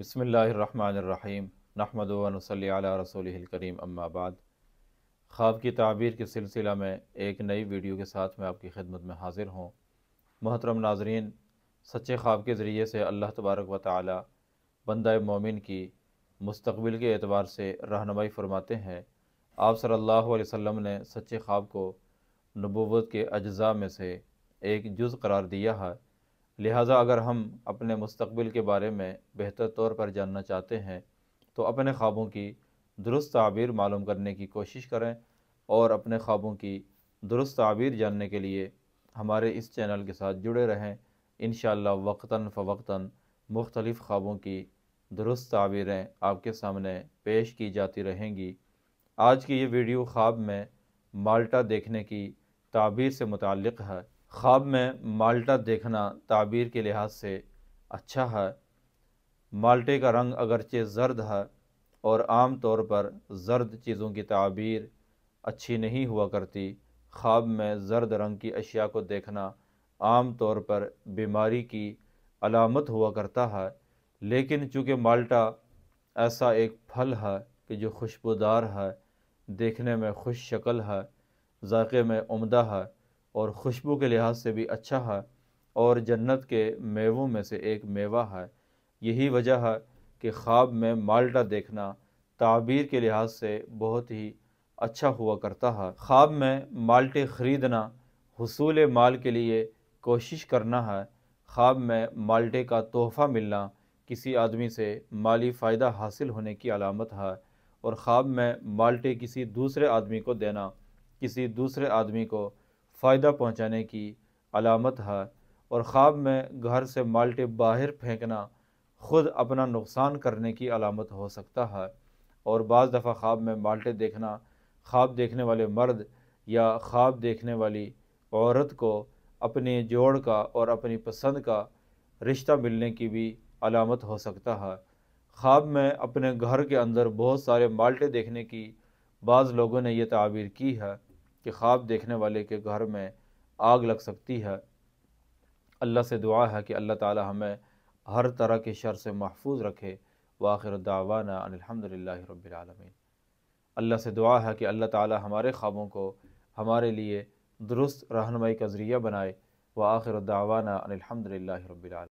بسم اللہ الرحمن الرحیم نحمد و نصلی علی رسول کریم اما بعد خواب کی تعبیر کے سلسلہ میں ایک نئی ویڈیو کے ساتھ میں آپ کی خدمت میں حاضر ہوں محترم ناظرین سچے خواب کے ذریعے سے اللہ تبارک و تعالی بندہ مومن کی مستقبل کے اعتبار سے رہنمائی فرماتے ہیں آپ صلی اللہ علیہ وسلم نے سچے خواب کو نبوت کے اجزاء میں سے ایک جز قرار دیا ہے لہٰذا اگر ہم اپنے مستقبل کے بارے میں بہتر طور پر جاننا چاہتے ہیں تو اپنے خوابوں کی درست تعبیر معلوم کرنے کی کوشش کریں اور اپنے خوابوں کی درست تعبیر جاننے کے لیے ہمارے اس چینل کے ساتھ جڑے رہیں انشاءاللہ وقتاً فوقتاً مختلف خوابوں کی درست تعبیریں آپ کے سامنے پیش کی جاتی رہیں گی آج کی یہ ویڈیو خواب میں مالٹا دیکھنے کی تعبیر سے متعلق ہے خواب میں مالٹا دیکھنا تعبیر کے لحاظ سے اچھا ہے مالٹے کا رنگ اگرچہ زرد ہے اور عام طور پر زرد چیزوں کی تعبیر اچھی نہیں ہوا کرتی خواب میں زرد رنگ کی اشیاء کو دیکھنا عام طور پر بیماری کی علامت ہوا کرتا ہے لیکن چونکہ مالٹا ایسا ایک پھل ہے کہ جو خوشبودار ہے دیکھنے میں خوش شکل ہے ذائقے میں عمدہ ہے اور خوشبو کے لحاظ سے بھی اچھا ہے اور جنت کے میووں میں سے ایک میوہ ہے یہی وجہ ہے کہ خواب میں مالٹا دیکھنا تعبیر کے لحاظ سے بہت ہی اچھا ہوا کرتا ہے خواب میں مالٹے خریدنا حصول مال کے لیے کوشش کرنا ہے خواب میں مالٹے کا تحفہ ملنا کسی آدمی سے مالی فائدہ حاصل ہونے کی علامت ہے اور خواب میں مالٹے کسی دوسرے آدمی کو دینا کسی دوسرے آدمی کو فائدہ پہنچانے کی علامت ہے اور خواب میں گھر سے مالٹے باہر پھینکنا خود اپنا نقصان کرنے کی علامت ہو سکتا ہے اور بعض دفعہ خواب میں مالٹے دیکھنا خواب دیکھنے والے مرد یا خواب دیکھنے والی عورت کو اپنے جوڑ کا اور اپنی پسند کا رشتہ ملنے کی بھی علامت ہو سکتا ہے خواب میں اپنے گھر کے اندر بہت سارے مالٹے دیکھنے کی بعض لوگوں نے یہ تعبیر کی ہے کہ خواب دیکھنے والے کے گھر میں آگ لگ سکتی ہے اللہ سے دعا ہے کہ اللہ تعالی ہمیں ہر طرح کے شر سے محفوظ رکھے وآخر دعوانا ان الحمد رب العالمین اللہ سے دعا ہے کہ اللہ تعالی ہمارے خوابوں کو ہمارے لیے درست رہنمائی کا ذریعہ بنائے وآخر دعوانا ان الحمد رب العالمین